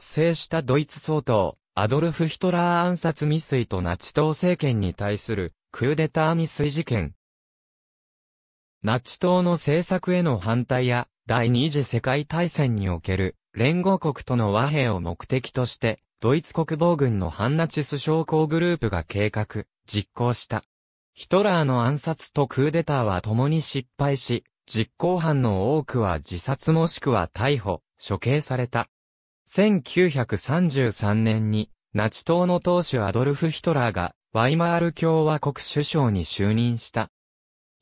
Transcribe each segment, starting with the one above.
制したドイツ総統、アドルフ・ヒトラー暗殺未遂とナチ党政権に対するクーデター未遂事件。ナチ党の政策への反対や第二次世界大戦における連合国との和平を目的としてドイツ国防軍の反ナチス将校グループが計画、実行した。ヒトラーの暗殺とクーデターは共に失敗し、実行犯の多くは自殺もしくは逮捕、処刑された。1933年に、ナチ党の党首アドルフ・ヒトラーが、ワイマール共和国首相に就任した。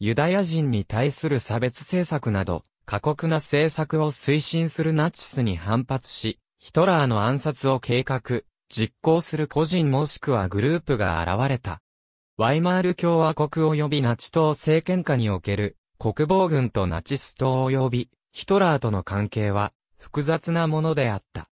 ユダヤ人に対する差別政策など、過酷な政策を推進するナチスに反発し、ヒトラーの暗殺を計画、実行する個人もしくはグループが現れた。ワイマール共和国及びナチ党政権下における国防軍とナチス党及びヒトラーとの関係は複雑なものであった。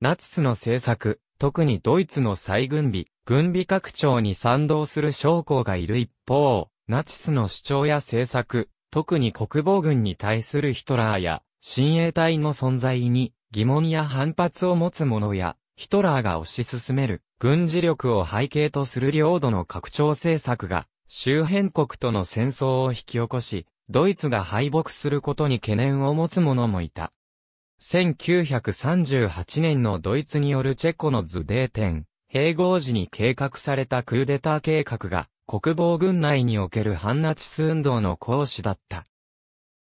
ナチスの政策、特にドイツの再軍備、軍備拡張に賛同する将校がいる一方、ナチスの主張や政策、特に国防軍に対するヒトラーや、親衛隊の存在に疑問や反発を持つ者や、ヒトラーが推し進める軍事力を背景とする領土の拡張政策が、周辺国との戦争を引き起こし、ドイツが敗北することに懸念を持つ者もいた。1938年のドイツによるチェコのズデーテン、併合時に計画されたクーデター計画が、国防軍内における反ナチス運動の講師だった。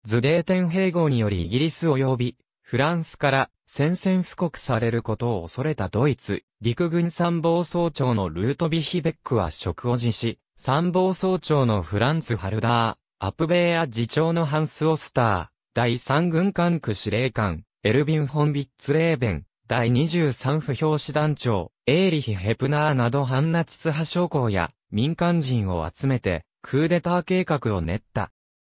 ズデーテン併合によりイギリス及び、フランスから宣戦布告されることを恐れたドイツ、陸軍参謀総長のルートビヒベックは職を辞し、参謀総長のフランツ・ハルダー、アプベーア次長のハンス・オスター、第三軍管区司令官、エルビン・ホンビッツ・レーベン、第23府表紙団長、エーリヒ・ヘプナーなど反ナチス派将校や民間人を集めて、クーデター計画を練った。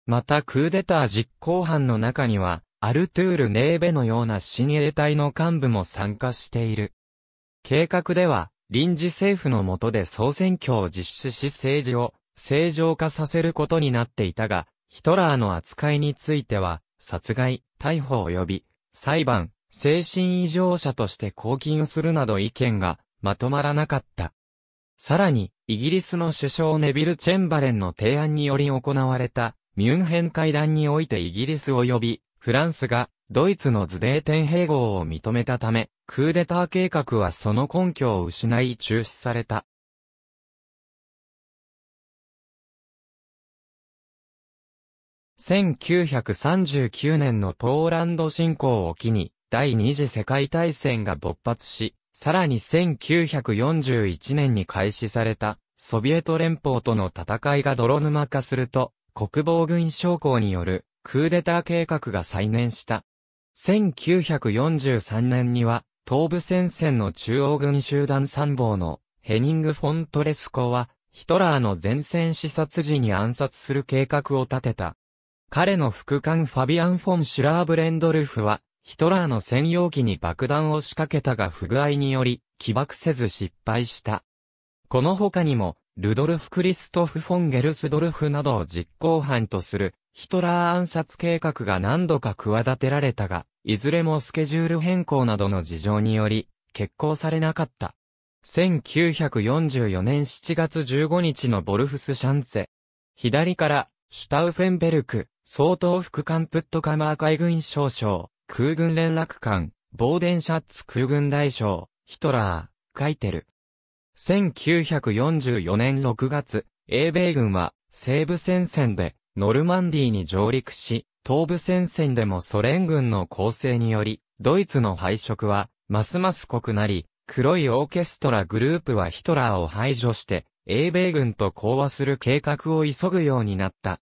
またクーデター実行犯の中には、アルトゥール・ネーベのような親衛隊の幹部も参加している。計画では、臨時政府の下で総選挙を実施し政治を正常化させることになっていたが、ヒトラーの扱いについては、殺害、逮捕及び裁判、精神異常者として拘禁するなど意見がまとまらなかった。さらに、イギリスの首相ネビル・チェンバレンの提案により行われた、ミュンヘン会談においてイギリス及び、フランスが、ドイツのズデーテン併合を認めたため、クーデター計画はその根拠を失い中止された。1939年のポーランド侵攻を機に、第二次世界大戦が勃発し、さらに1941年に開始された、ソビエト連邦との戦いが泥沼化すると、国防軍将校による、クーデター計画が再燃した。1943年には、東部戦線の中央軍集団参謀のヘニング・フォントレスコは、ヒトラーの前線視察時に暗殺する計画を立てた。彼の副官ファビアン・フォン・シュラーブレンドルフは、ヒトラーの専用機に爆弾を仕掛けたが不具合により、起爆せず失敗した。この他にも、ルドルフ・クリストフ・フォン・ゲルスドルフなどを実行犯とする、ヒトラー暗殺計画が何度か企てられたが、いずれもスケジュール変更などの事情により、決行されなかった。1944年7月15日のボルフス・シャンツェ。左からシュタウフェンベルク、総統副官プットカマー海軍少将、空軍連絡官、ボーデンシャッツ空軍大将、ヒトラー、カイテル。1944年6月、英米軍は西部戦線でノルマンディーに上陸し、東部戦線でもソ連軍の攻勢により、ドイツの敗色はますます濃くなり、黒いオーケストラグループはヒトラーを排除して、英米軍と講和する計画を急ぐようになった。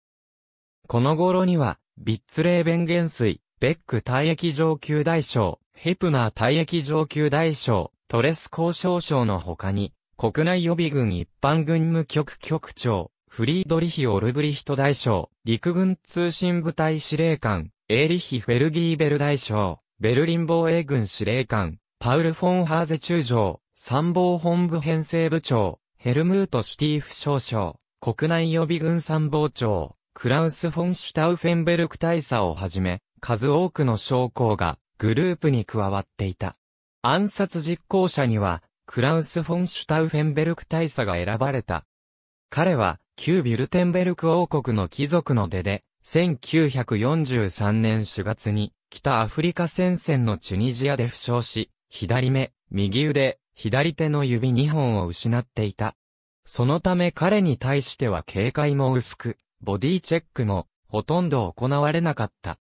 この頃には、ビッツレーベン元帥、ベック退役上級大将、ヘプナー退役上級大将、トレス交渉省の他に、国内予備軍一般軍務局局長、フリードリヒ・オルブリヒト大将、陸軍通信部隊司令官、エーリヒ・フェルギーベル大将、ベルリン防衛軍司令官、パウル・フォン・ハーゼ中将、参謀本部編成部長、ヘルムート・シティーフ少将、国内予備軍参謀長、クラウス・フォン・シュタウフェンベルク大佐をはじめ、数多くの将校がグループに加わっていた。暗殺実行者には、クラウス・フォン・シュタウフェンベルク大佐が選ばれた。彼は、旧ビルテンベルク王国の貴族の出で、1943年4月に、北アフリカ戦線のチュニジアで負傷し、左目、右腕、左手の指2本を失っていた。そのため彼に対しては警戒も薄く、ボディチェックもほとんど行われなかった。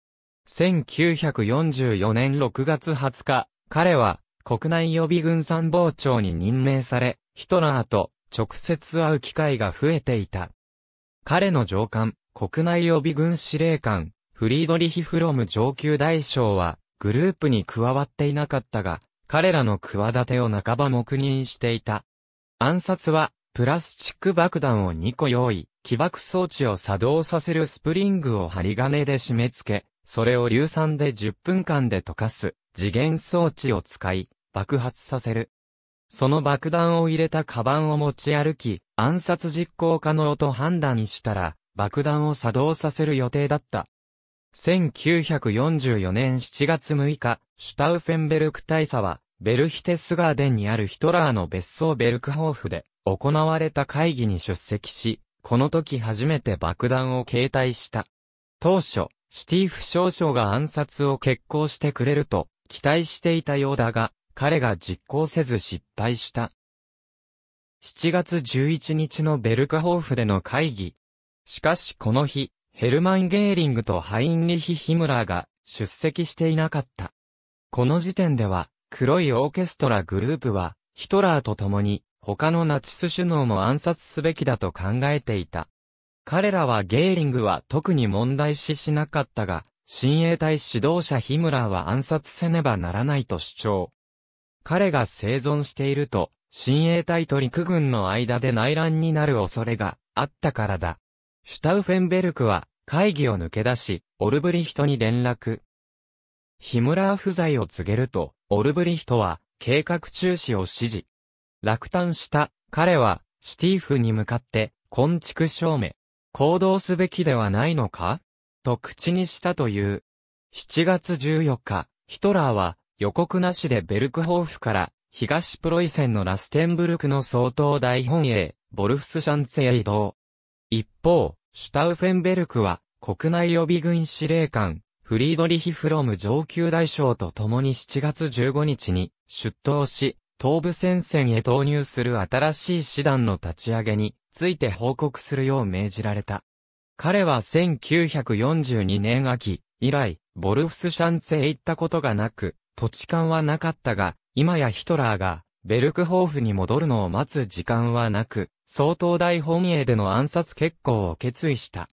1944年6月20日、彼は国内予備軍参謀長に任命され、ヒトラーと直接会う機会が増えていた。彼の上官、国内予備軍司令官、フリードリヒ・フロム上級大将は、グループに加わっていなかったが、彼らの企てを半ば黙認していた。暗殺は、プラスチック爆弾を2個用意、起爆装置を作動させるスプリングを針金で締め付け、それを硫酸で10分間で溶かす、次元装置を使い、爆発させる。その爆弾を入れたカバンを持ち歩き、暗殺実行可能と判断したら、爆弾を作動させる予定だった。1944年7月6日、シュタウフェンベルク大佐は、ベルヒテスガーデンにあるヒトラーの別荘ベルクホーフで、行われた会議に出席し、この時初めて爆弾を携帯した。当初、シティーフ少将が暗殺を決行してくれると期待していたようだが、彼が実行せず失敗した。7月11日のベルカホーフでの会議。しかしこの日、ヘルマン・ゲーリングとハインリヒ・ヒムラーが出席していなかった。この時点では、黒いオーケストラグループは、ヒトラーと共に、他のナチス首脳も暗殺すべきだと考えていた。彼らはゲーリングは特に問題視しなかったが、親衛隊指導者ヒムラーは暗殺せねばならないと主張。彼が生存していると、親衛隊と陸軍の間で内乱になる恐れがあったからだ。シュタウフェンベルクは会議を抜け出し、オルブリヒトに連絡。ヒムラー不在を告げると、オルブリヒトは計画中止を指示。落胆した、彼は、シティーフに向かって、昆畜証明。行動すべきではないのかと口にしたという。7月14日、ヒトラーは、予告なしでベルクホーフから、東プロイセンのラステンブルクの総統大本営、ボルフスシャンツへ移動。一方、シュタウフェンベルクは、国内予備軍司令官、フリードリヒ・フロム上級大将と共に7月15日に出頭し、東部戦線へ投入する新しい師団の立ち上げについて報告するよう命じられた。彼は1942年秋以来、ボルフスシャンツへ行ったことがなく、土地勘はなかったが、今やヒトラーがベルクホーフに戻るのを待つ時間はなく、総統大本営での暗殺決行を決意した。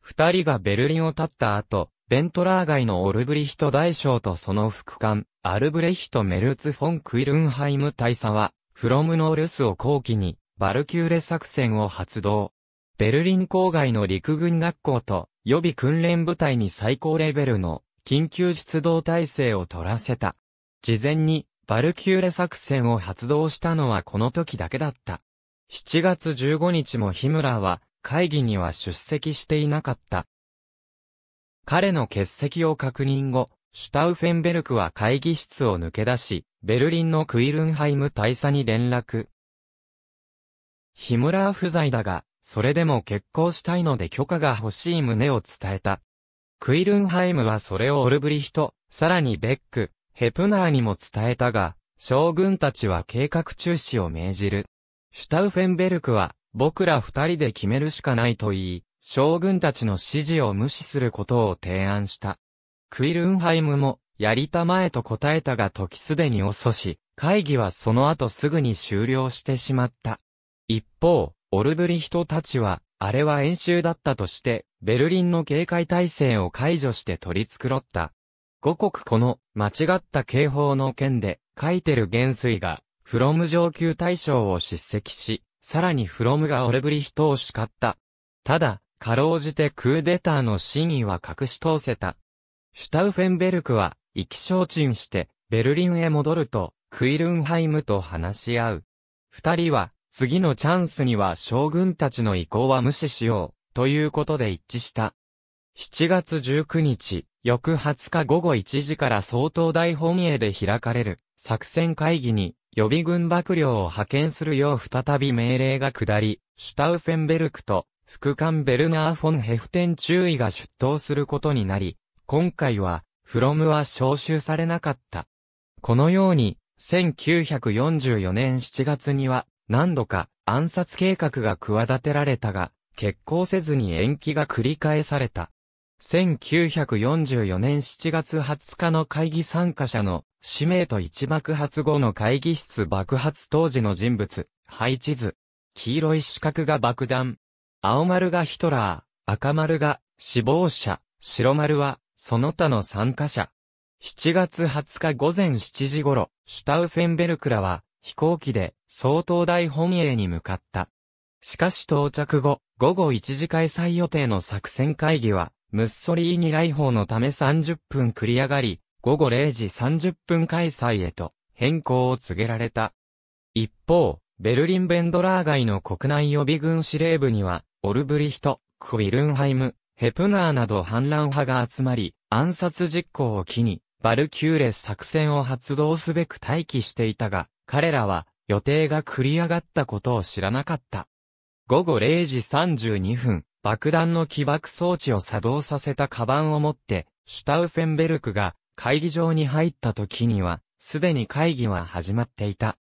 二人がベルリンを立った後、ベントラー街のオルブリヒト大将とその副官、アルブレヒト・メルツ・フォン・クイルンハイム大佐は、フロムノールスを後期に、バルキューレ作戦を発動。ベルリン郊外の陸軍学校と予備訓練部隊に最高レベルの緊急出動体制を取らせた。事前にバルキューレ作戦を発動したのはこの時だけだった。7月15日も日村は会議には出席していなかった。彼の欠席を確認後、シュタウフェンベルクは会議室を抜け出し、ベルリンのクイルンハイム大佐に連絡。ヒムラー不在だが、それでも結婚したいので許可が欲しい旨を伝えた。クイルンハイムはそれをオルブリヒト、さらにベック、ヘプナーにも伝えたが、将軍たちは計画中止を命じる。シュタウフェンベルクは、僕ら二人で決めるしかないと言い、将軍たちの指示を無視することを提案した。クイルンハイムも、やりたまえと答えたが時すでに遅し、会議はその後すぐに終了してしまった。一方、オルブリヒトたちは、あれは演習だったとして、ベルリンの警戒体制を解除して取り繕った。五国この、間違った警報の件で、書いてる元帥が、フロム上級大将を叱責し、さらにフロムがオルブリヒトを叱った。ただ、かろうじてクーデターの真意は隠し通せた。シュタウフェンベルクは、意気消沈して、ベルリンへ戻ると、クイルンハイムと話し合う。二人は、次のチャンスには将軍たちの意向は無視しよう、ということで一致した。7月19日、翌20日午後1時から総統大本営で開かれる作戦会議に予備軍幕僚を派遣するよう再び命令が下り、シュタウフェンベルクと副官ベルナー・フォン・ヘフテン注意が出頭することになり、今回は、フロムは招集されなかった。このように、1944年7月には、何度か暗殺計画が企てられたが、決行せずに延期が繰り返された。1944年7月20日の会議参加者の氏名と一爆発後の会議室爆発当時の人物、配置図。黄色い四角が爆弾、青丸がヒトラー、赤丸が死亡者、白丸はその他の参加者。7月20日午前7時頃、シュタウフェンベルクラは飛行機で総統大本営に向かった。しかし到着後、午後1時開催予定の作戦会議は、ムッソリーニ来訪のため30分繰り上がり、午後0時30分開催へと変更を告げられた。一方、ベルリンベンドラー街の国内予備軍司令部には、オルブリヒト、クィルンハイム、ヘプナーなど反乱派が集まり、暗殺実行を機に、バルキューレ作戦を発動すべく待機していたが、彼らは予定が繰り上がったことを知らなかった。午後0時32分、爆弾の起爆装置を作動させたカバンを持って、シュタウフェンベルクが会議場に入った時には、すでに会議は始まっていた。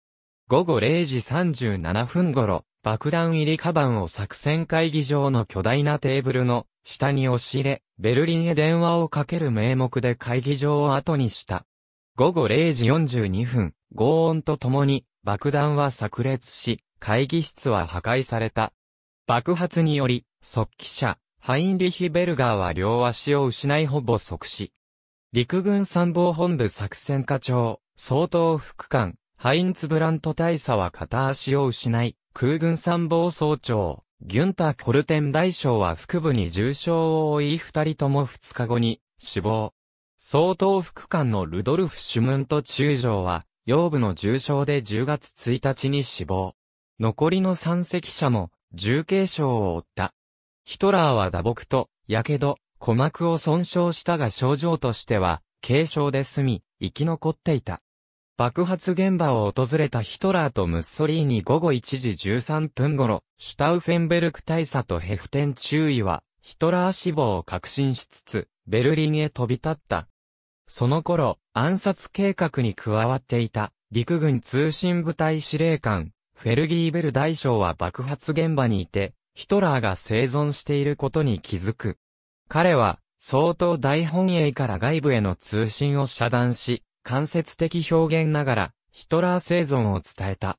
午後0時37分頃、爆弾入りカバンを作戦会議場の巨大なテーブルの下に押し入れ、ベルリンへ電話をかける名目で会議場を後にした。午後0時42分、轟音とともに爆弾は炸裂し、会議室は破壊された。爆発により、速記者、ハインリヒ・ベルガーは両足を失いほぼ即死。陸軍参謀本部作戦課長、総統副官、ハインツ・ブラント大佐は片足を失い、空軍参謀総長、ギュンタ・コルテン大将は腹部に重傷を負い二人とも二日後に死亡。総統副官のルドルフ・シュムント中将は、腰部の重傷で10月1日に死亡。残りの三隻者も、重軽傷を負った。ヒトラーは打撲と、やけど、鼓膜を損傷したが症状としては、軽傷で済み、生き残っていた。爆発現場を訪れたヒトラーとムッソリーニ午後1時13分頃、シュタウフェンベルク大佐とヘフテン中尉は、ヒトラー死亡を確信しつつ、ベルリンへ飛び立った。その頃、暗殺計画に加わっていた、陸軍通信部隊司令官、フェルギーベル大将は爆発現場にいて、ヒトラーが生存していることに気づく。彼は、相当大本営から外部への通信を遮断し、間接的表現ながら、ヒトラー生存を伝えた。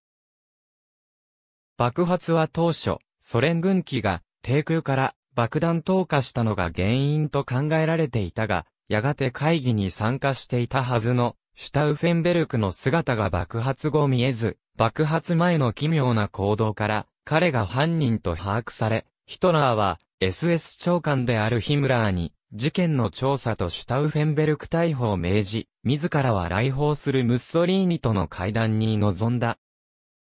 爆発は当初、ソ連軍機が低空から爆弾投下したのが原因と考えられていたが、やがて会議に参加していたはずのシュタウフェンベルクの姿が爆発後見えず、爆発前の奇妙な行動から彼が犯人と把握され、ヒトラーは SS 長官であるヒムラーに事件の調査とシュタウフェンベルク逮捕を命じ、自らは来訪するムッソリーニとの会談に臨んだ。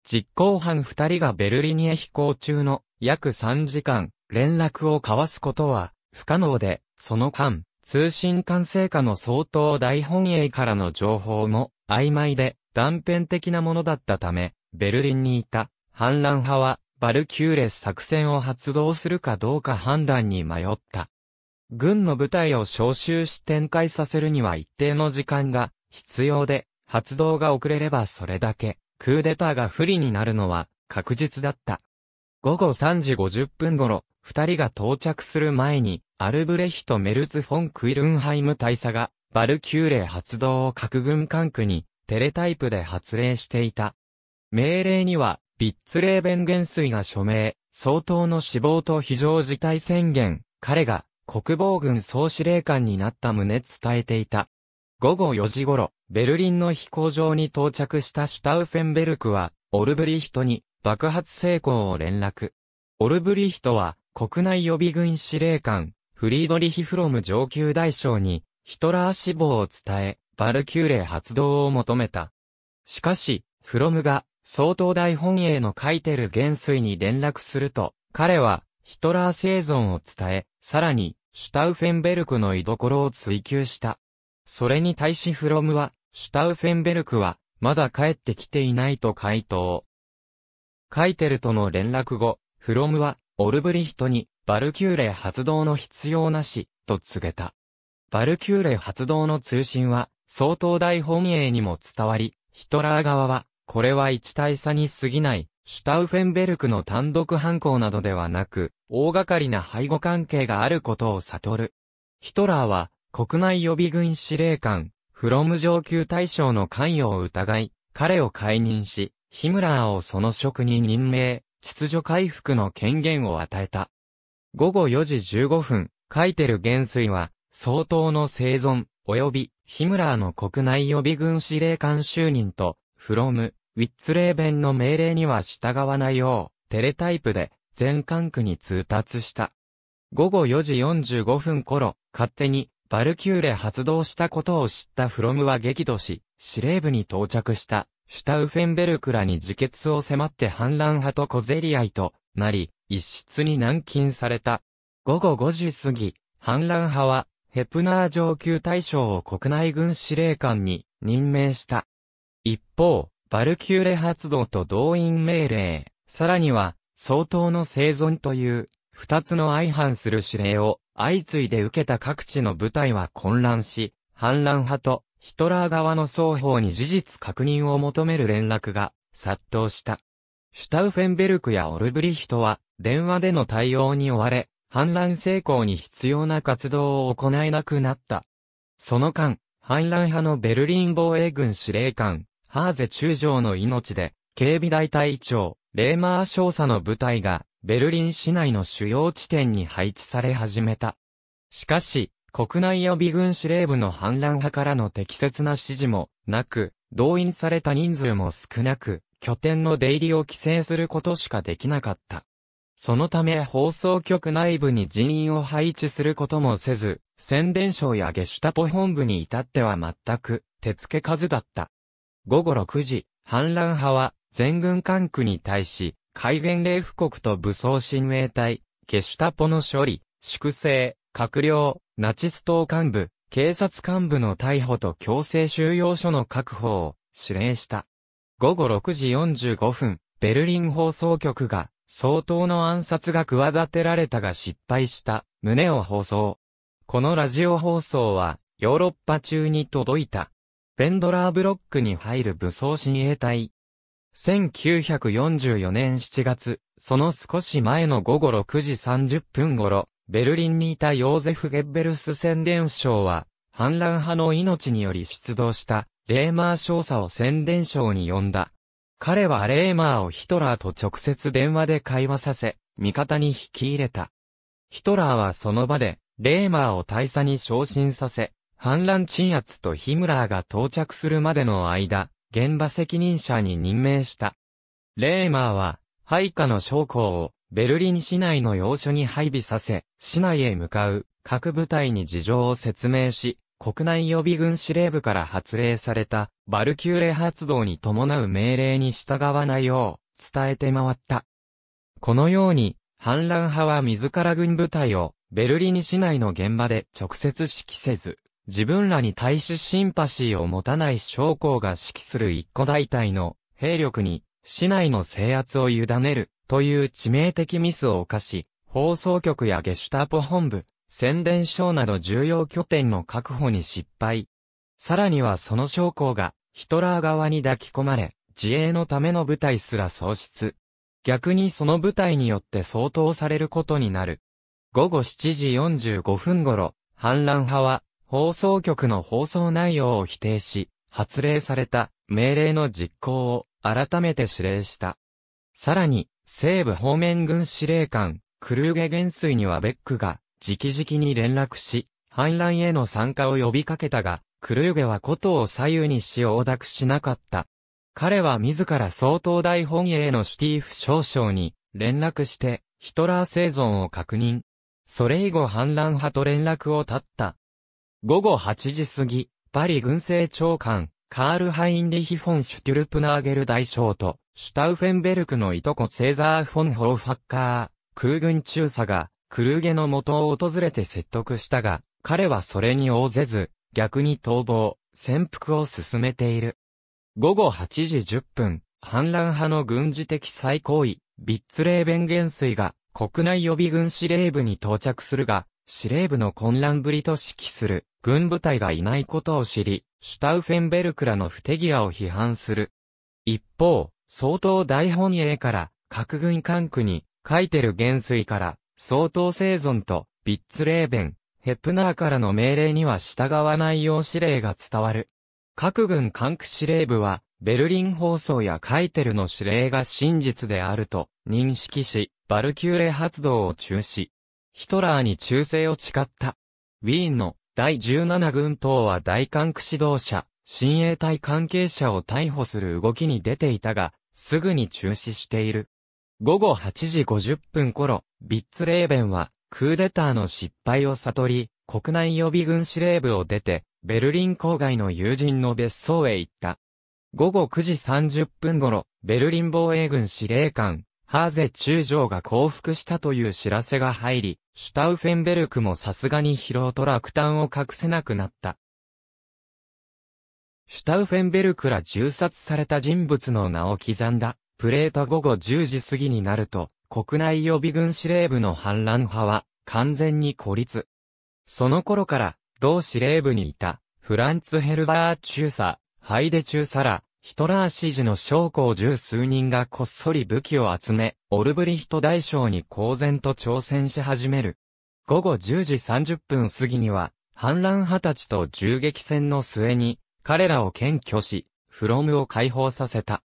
実行犯二人がベルリニへ飛行中の約3時間、連絡を交わすことは不可能で、その間、通信管制下の相当大本営からの情報も曖昧で断片的なものだったため、ベルリンにいた反乱派はバルキューレス作戦を発動するかどうか判断に迷った。軍の部隊を招集し展開させるには一定の時間が必要で、発動が遅れればそれだけ、クーデターが不利になるのは確実だった。午後3時50分頃、二人が到着する前に、アルブレヒト・メルツ・フォン・クイルンハイム大佐が、バルキューレ発動を各軍管区に、テレタイプで発令していた。命令には、ビッツレーベン元帥が署名、相当の死亡と非常事態宣言、彼が、国防軍総司令官になった旨伝えていた。午後4時頃、ベルリンの飛行場に到着したシュタウフェンベルクは、オルブリヒトに爆発成功を連絡。オルブリヒトは、国内予備軍司令官、フリードリヒフロム上級大将に、ヒトラー死亡を伝え、バルキューレ発動を求めた。しかし、フロムが、総統大本営の書いてる元帥に連絡すると、彼は、ヒトラー生存を伝え、さらに、シュタウフェンベルクの居所を追求した。それに対しフロムは、シュタウフェンベルクは、まだ帰ってきていないと回答。カイテルとの連絡後、フロムは、オルブリヒトに、バルキューレ発動の必要なし、と告げた。バルキューレ発動の通信は、相当大本営にも伝わり、ヒトラー側は、これは一大差に過ぎない、シュタウフェンベルクの単独犯行などではなく、大掛かりな背後関係があることを悟る。ヒトラーは、国内予備軍司令官、フロム上級大将の関与を疑い、彼を解任し、ヒムラーをその職に任命、秩序回復の権限を与えた。午後4時15分、カイテル元帥は、相当の生存、及び、ヒムラーの国内予備軍司令官就任と、フロム、ウィッツレーベンの命令には従わないよう、テレタイプで全管区に通達した。午後4時45分頃、勝手にバルキューレ発動したことを知ったフロムは激怒し、司令部に到着した、シュタウフェンベルクらに自決を迫って反乱派と小競り合いとなり、一室に軟禁された。午後5時過ぎ、反乱派は、ヘプナー上級大将を国内軍司令官に任命した。一方、バルキューレ発動と動員命令、さらには、相当の生存という、二つの相反する指令を相次いで受けた各地の部隊は混乱し、反乱派とヒトラー側の双方に事実確認を求める連絡が殺到した。シュタウフェンベルクやオルブリヒトは電話での対応に追われ、反乱成功に必要な活動を行えなくなった。その間、反乱派のベルリン防衛軍司令官、ハーゼ中将の命で、警備大隊長、レーマー少佐の部隊が、ベルリン市内の主要地点に配置され始めた。しかし、国内予備軍司令部の反乱派からの適切な指示もなく、動員された人数も少なく、拠点の出入りを規制することしかできなかった。そのため放送局内部に人員を配置することもせず、宣伝省やゲシュタポ本部に至っては全く手付け数だった。午後6時、反乱派は、全軍管区に対し、海原令府国と武装親衛隊、ゲシュタポの処理、粛清、閣僚、ナチス党幹部、警察幹部の逮捕と強制収容所の確保を指令した。午後6時45分、ベルリン放送局が相当の暗殺が企てられたが失敗した胸を放送。このラジオ放送はヨーロッパ中に届いた。ペンドラーブロックに入る武装親衛隊。1944年7月、その少し前の午後6時30分頃、ベルリンにいたヨーゼフ・ゲッベルス宣伝省は、反乱派の命により出動した、レーマー少佐を宣伝省に呼んだ。彼はレーマーをヒトラーと直接電話で会話させ、味方に引き入れた。ヒトラーはその場で、レーマーを大佐に昇進させ、反乱鎮圧とヒムラーが到着するまでの間、現場責任者に任命した。レーマーは、配下の将校をベルリン市内の要所に配備させ、市内へ向かう各部隊に事情を説明し、国内予備軍司令部から発令されたバルキューレ発動に伴う命令に従わないよう伝えて回った。このように、反乱派は自ら軍部隊をベルリン市内の現場で直接指揮せず、自分らに対しシンパシーを持たない将校が指揮する一個大隊の兵力に市内の制圧を委ねるという致命的ミスを犯し、放送局やゲシュタポ本部、宣伝省など重要拠点の確保に失敗。さらにはその将校がヒトラー側に抱き込まれ、自衛のための部隊すら喪失。逆にその部隊によって相当されることになる。午後7時45分頃、反乱派は放送局の放送内容を否定し、発令された命令の実行を改めて指令した。さらに、西部方面軍司令官、クルーゲ元帥にはベックが、直々に連絡し、反乱への参加を呼びかけたが、クルーゲはことを左右にし横諾しなかった。彼は自ら総統大本営のシティフ少将に連絡してヒトラー生存を確認。それ以後反乱派と連絡を絶った。午後8時過ぎ、パリ軍政長官、カール・ハインリヒ・フォン・シュテュルプナーゲル大将と、シュタウフェンベルクのいとこセーザー・フォン・ホーファッカー、空軍中佐が、クルーゲの元を訪れて説得したが、彼はそれに応ぜず、逆に逃亡、潜伏を進めている。午後8時10分、反乱派の軍事的最高位、ビッツレーベン元帥が、国内予備軍司令部に到着するが、司令部の混乱ぶりと指揮する。軍部隊がいないことを知り、シュタウフェンベルクらの不手際を批判する。一方、総統大本営から、核軍管区に、カイテル元帥から、総統生存と、ビッツレーベン、ヘプナーからの命令には従わないよう指令が伝わる。各軍管区司令部は、ベルリン放送やカイテルの指令が真実であると認識し、バルキューレ発動を中止。ヒトラーに忠誠を誓った。ウィーンの第17軍等は大韓区指導者、親衛隊関係者を逮捕する動きに出ていたが、すぐに中止している。午後8時50分頃、ビッツレーベンは、クーデターの失敗を悟り、国内予備軍司令部を出て、ベルリン郊外の友人の別荘へ行った。午後9時30分頃、ベルリン防衛軍司令官、ハーゼ中将が降伏したという知らせが入り、シュタウフェンベルクもさすがに疲労と落胆を隠せなくなった。シュタウフェンベルクら銃殺された人物の名を刻んだ、プレート午後10時過ぎになると、国内予備軍司令部の反乱派は、完全に孤立。その頃から、同司令部にいた、フランツ・ヘルバー中佐、ハイデ中佐ら、ヒトラー支持の将校十数人がこっそり武器を集め、オルブリヒト大将に公然と挑戦し始める。午後10時30分過ぎには、反乱派たちと銃撃戦の末に、彼らを検挙し、フロムを解放させた。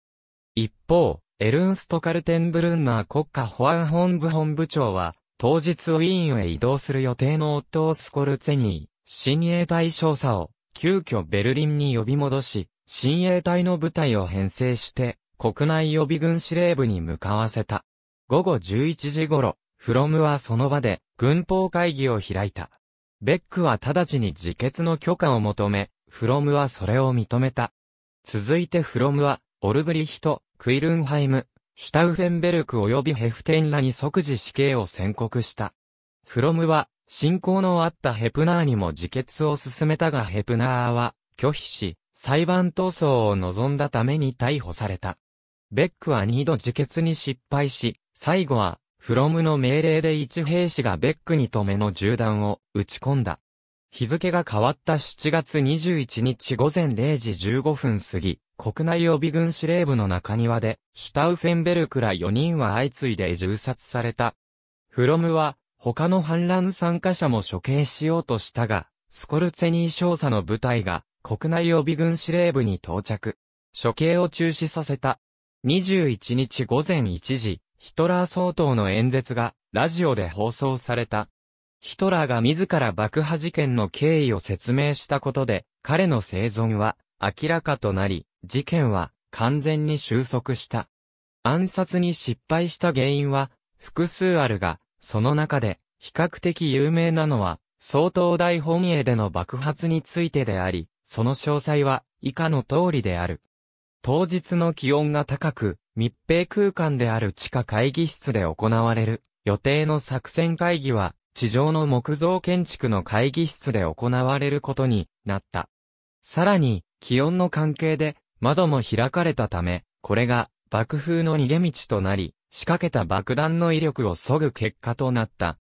一方、エルンスト・カルテンブルンナー国家保安本部本部長は、当日ウィーンへ移動する予定の夫をスコルツェニー、新衛隊少佐を、急遽ベルリンに呼び戻し、親衛隊の部隊を編成して、国内予備軍司令部に向かわせた。午後11時頃、フロムはその場で軍法会議を開いた。ベックは直ちに自決の許可を求め、フロムはそれを認めた。続いてフロムは、オルブリヒト、クイルンハイム、シュタウフェンベルク及びヘフテンらに即時死刑を宣告した。フロムは、信仰のあったヘプナーにも自決を進めたがヘプナーは拒否し、裁判闘争を望んだために逮捕された。ベックは2度自決に失敗し、最後は、フロムの命令で一兵士がベックに止めの銃弾を撃ち込んだ。日付が変わった7月21日午前0時15分過ぎ、国内予備軍司令部の中庭で、シュタウフェンベルクら4人は相次いで銃殺された。フロムは、他の反乱参加者も処刑しようとしたが、スコルツェニー少佐の部隊が、国内予備軍司令部に到着。処刑を中止させた。21日午前1時、ヒトラー総統の演説がラジオで放送された。ヒトラーが自ら爆破事件の経緯を説明したことで、彼の生存は明らかとなり、事件は完全に収束した。暗殺に失敗した原因は複数あるが、その中で比較的有名なのは、総統大本営での爆発についてであり、その詳細は以下の通りである。当日の気温が高く、密閉空間である地下会議室で行われる予定の作戦会議は地上の木造建築の会議室で行われることになった。さらに気温の関係で窓も開かれたため、これが爆風の逃げ道となり、仕掛けた爆弾の威力を削ぐ結果となった。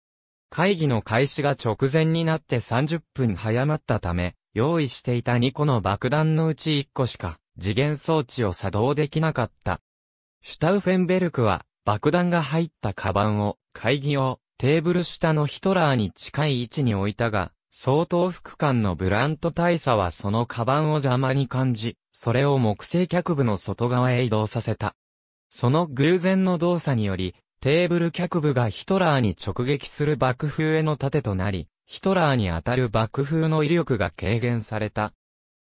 会議の開始が直前になって30分早まったため、用意していた2個の爆弾のうち1個しか次元装置を作動できなかった。シュタウフェンベルクは爆弾が入ったカバンを会議用テーブル下のヒトラーに近い位置に置いたが、相当副官のブラント大佐はそのカバンを邪魔に感じ、それを木製脚部の外側へ移動させた。その偶然の動作により、テーブル脚部がヒトラーに直撃する爆風への盾となり、ヒトラーにあたる爆風の威力が軽減された。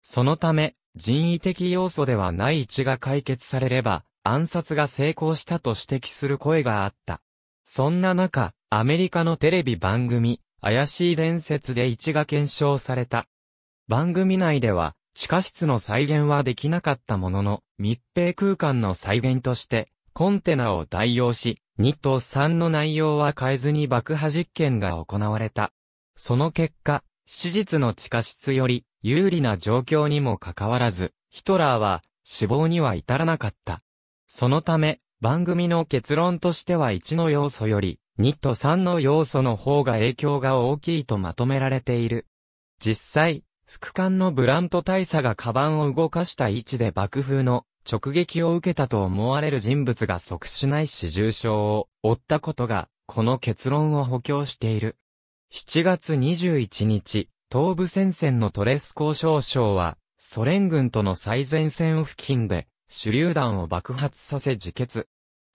そのため、人為的要素ではない位置が解決されれば、暗殺が成功したと指摘する声があった。そんな中、アメリカのテレビ番組、怪しい伝説で位置が検証された。番組内では、地下室の再現はできなかったものの、密閉空間の再現として、コンテナを代用し、2と3の内容は変えずに爆破実験が行われた。その結果、史実の地下室より有利な状況にもかかわらず、ヒトラーは死亡には至らなかった。そのため、番組の結論としては1の要素より2と3の要素の方が影響が大きいとまとめられている。実際、副官のブラント大佐がカバンを動かした位置で爆風の直撃を受けたと思われる人物が即死ない死重症を負ったことが、この結論を補強している。7月21日、東部戦線のトレスコー少将は、ソ連軍との最前線付近で、手榴弾を爆発させ自決。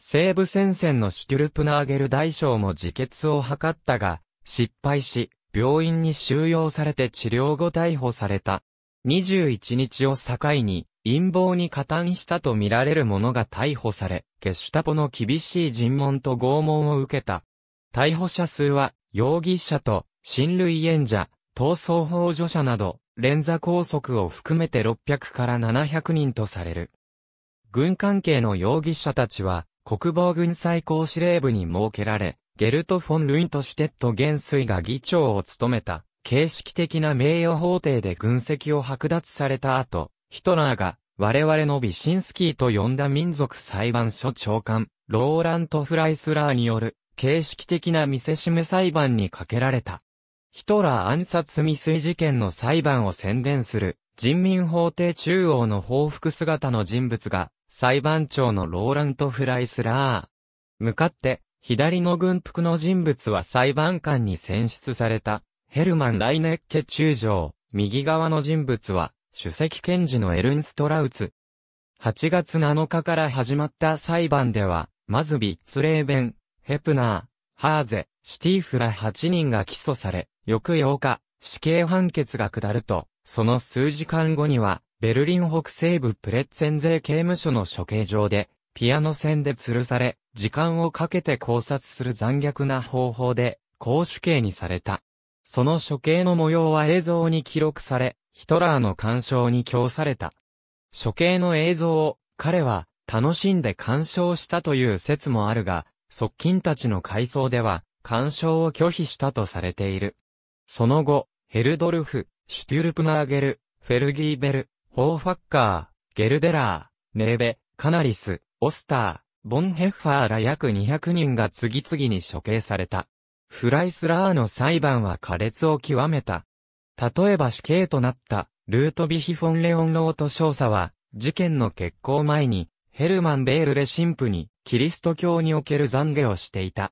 西部戦線のシュトゥルプナーゲル大将も自決を図ったが、失敗し、病院に収容されて治療後逮捕された。21日を境に、陰謀に加担したとみられる者が逮捕され、ゲシュタポの厳しい尋問と拷問を受けた。逮捕者数は容疑者と、親類縁者、逃走法助者など、連座拘束を含めて600から700人とされる。軍関係の容疑者たちは、国防軍最高司令部に設けられ、ゲルト・フォン・ルイント・シュテット元帥が議長を務めた、形式的な名誉法廷で軍籍を剥奪された後、ヒトラーが、我々のビシンスキーと呼んだ民族裁判所長官、ローラント・フライスラーによる形式的な見せしめ裁判にかけられた。ヒトラー暗殺未遂事件の裁判を宣伝する人民法廷中央の報復姿の人物が裁判長のローラント・フライスラー。向かって左の軍服の人物は裁判官に選出されたヘルマン・ライネッケ中将。右側の人物は主席検事のエルンストラウツ。8月7日から始まった裁判では、まずビッツレーベン、ヘプナー、ハーゼ、シティフラ8人が起訴され、翌8日、死刑判決が下ると、その数時間後には、ベルリン北西部プレッツェン税刑務所の処刑場で、ピアノ線で吊るされ、時間をかけて考察する残虐な方法で、公主刑にされた。その処刑の模様は映像に記録され、ヒトラーの干渉に供された。処刑の映像を、彼は、楽しんで干渉したという説もあるが、側近たちの回想では、干渉を拒否したとされている。その後、ヘルドルフ、シュテュルプナーゲル、フェルギーベル、ホーファッカー、ゲルデラー、ネーベ、カナリス、オスター、ボンヘッファーら約200人が次々に処刑された。フライスラーの裁判は苛烈を極めた。例えば死刑となった、ルートビヒフォン・レオン・ロート少佐は、事件の決行前に、ヘルマン・ベールレ神父に、キリスト教における懺悔をしていた。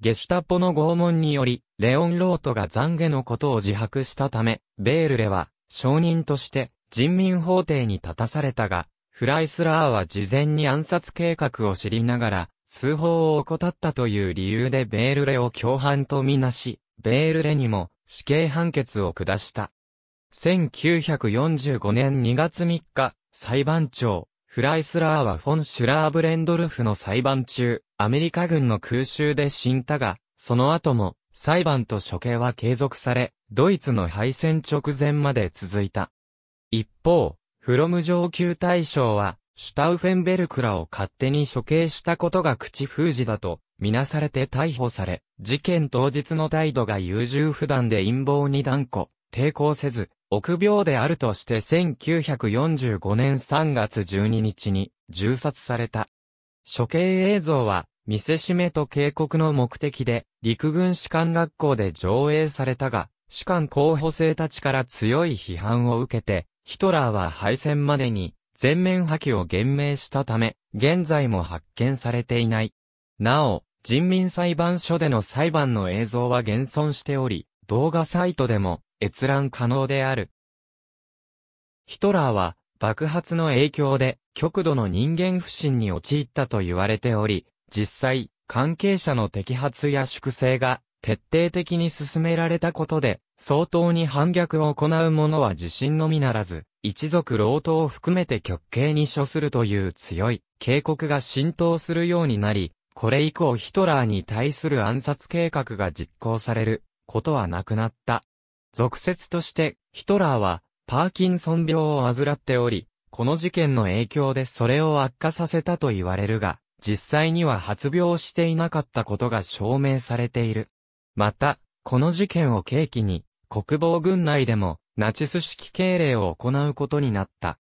ゲシュタポの拷問により、レオン・ロートが懺悔のことを自白したため、ベールレは、証人として、人民法廷に立たされたが、フライスラーは事前に暗殺計画を知りながら、通報を怠ったという理由でベールレを共犯とみなし、ベールレにも死刑判決を下した。1945年2月3日、裁判長、フライスラーはフォン・シュラーブレンドルフの裁判中、アメリカ軍の空襲で死んだが、その後も、裁判と処刑は継続され、ドイツの敗戦直前まで続いた。一方、フロム上級大将は、シュタウフェンベルクらを勝手に処刑したことが口封じだと、みなされて逮捕され、事件当日の態度が優柔不断で陰謀に断固、抵抗せず、臆病であるとして1945年3月12日に銃殺された。処刑映像は、見せしめと警告の目的で、陸軍士官学校で上映されたが、士官候補生たちから強い批判を受けて、ヒトラーは敗戦までに全面破棄を厳明したため、現在も発見されていない。なお、人民裁判所での裁判の映像は現存しており、動画サイトでも閲覧可能である。ヒトラーは爆発の影響で極度の人間不信に陥ったと言われており、実際、関係者の摘発や粛清が徹底的に進められたことで、相当に反逆を行う者は自身のみならず、一族老党を含めて極刑に処するという強い警告が浸透するようになり、これ以降ヒトラーに対する暗殺計画が実行されることはなくなった。俗説として、ヒトラーは、パーキンソン病を患っており、この事件の影響でそれを悪化させたと言われるが、実際には発病していなかったことが証明されている。また、この事件を契機に、国防軍内でも、ナチス式敬礼を行うことになった。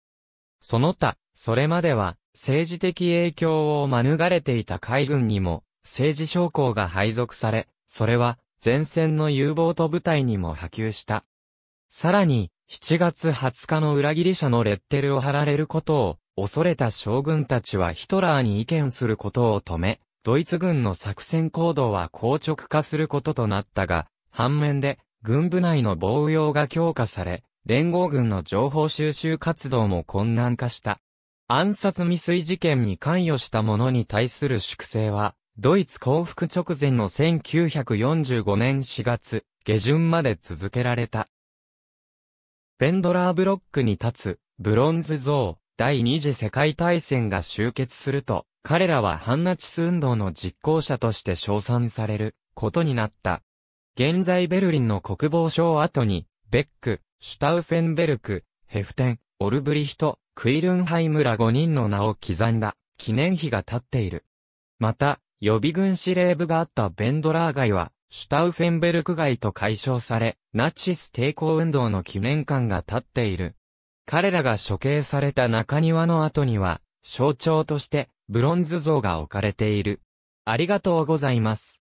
その他、それまでは、政治的影響を免れていた海軍にも、政治将校が配属され、それは、前線の U ボート部隊にも波及した。さらに、7月20日の裏切り者のレッテルを貼られることを、恐れた将軍たちはヒトラーに意見することを止め、ドイツ軍の作戦行動は硬直化することとなったが、反面で、軍部内の防用が強化され、連合軍の情報収集活動も困難化した。暗殺未遂事件に関与した者に対する粛清は、ドイツ降伏直前の1945年4月、下旬まで続けられた。ベンドラーブロックに立つ、ブロンズ像、第二次世界大戦が終結すると、彼らは反ナチス運動の実行者として称賛されることになった。現在ベルリンの国防省後に、ベック、シュタウフェンベルク、ヘフテン、オルブリヒト、クイルンハイムら5人の名を刻んだ記念碑が立っている。また、予備軍司令部があったベンドラー街は、シュタウフェンベルク街と解消され、ナチス抵抗運動の記念館が建っている。彼らが処刑された中庭の後には、象徴として、ブロンズ像が置かれている。ありがとうございます。